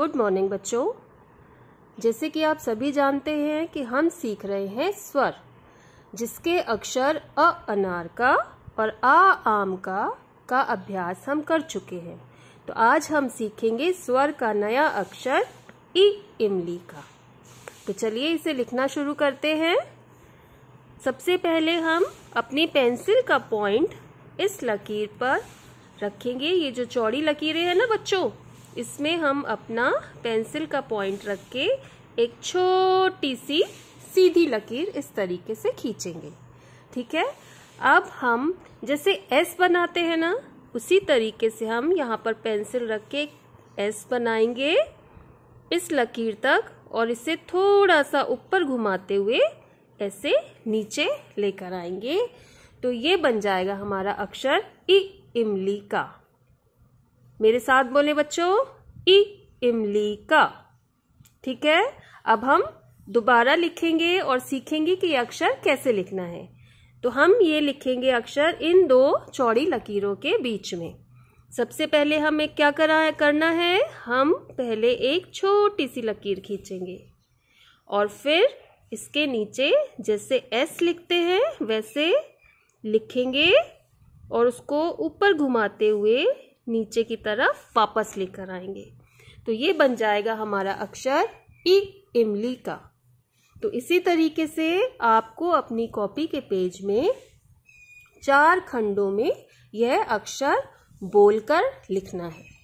good morning बच्चों जैसे कि आप सभी जानते हैं कि हम सीख रहे हैं स्वर जिसके अक्षर अ अनार का और आ आम का का अभ्यास हम कर चुके हैं तो आज हम सीखेंगे स्वर का नया अक्षर इ इमली का तो चलिए इसे लिखना शुरू करते हैं सबसे पहले हम अपनी पेंसिल का पॉइंट इस लकीर पर रखेंगे ये जो चौड़ी लकीरें हैं ना बच्चों इसमें हम अपना पेंसिल का पॉइंट रख के एक छोटी सी सीधी लकीर इस तरीके से खींचेंगे ठीक है अब हम जैसे एस बनाते हैं ना उसी तरीके से हम यहाँ पर पेंसिल रख के एस बनाएंगे इस लकीर तक और इसे थोड़ा सा ऊपर घुमाते हुए ऐसे नीचे लेकर आएंगे तो ये बन जाएगा हमारा अक्षर इ इमली का मेरे साथ बोले बच्चों ई इमली का ठीक है अब हम दोबारा लिखेंगे और सीखेंगे कि अक्षर कैसे लिखना है तो हम ये लिखेंगे अक्षर इन दो चौड़ी लकीरों के बीच में सबसे पहले हमें क्या करा है करना है हम पहले एक छोटी सी लकीर खींचेंगे और फिर इसके नीचे जैसे एस लिखते हैं वैसे लिखेंगे और उसको ऊपर घुमाते हुए नीचे की तरफ वापस लेकर आएंगे तो ये बन जाएगा हमारा अक्षर ई इमली का तो इसी तरीके से आपको अपनी कॉपी के पेज में चार खंडों में यह अक्षर बोलकर लिखना है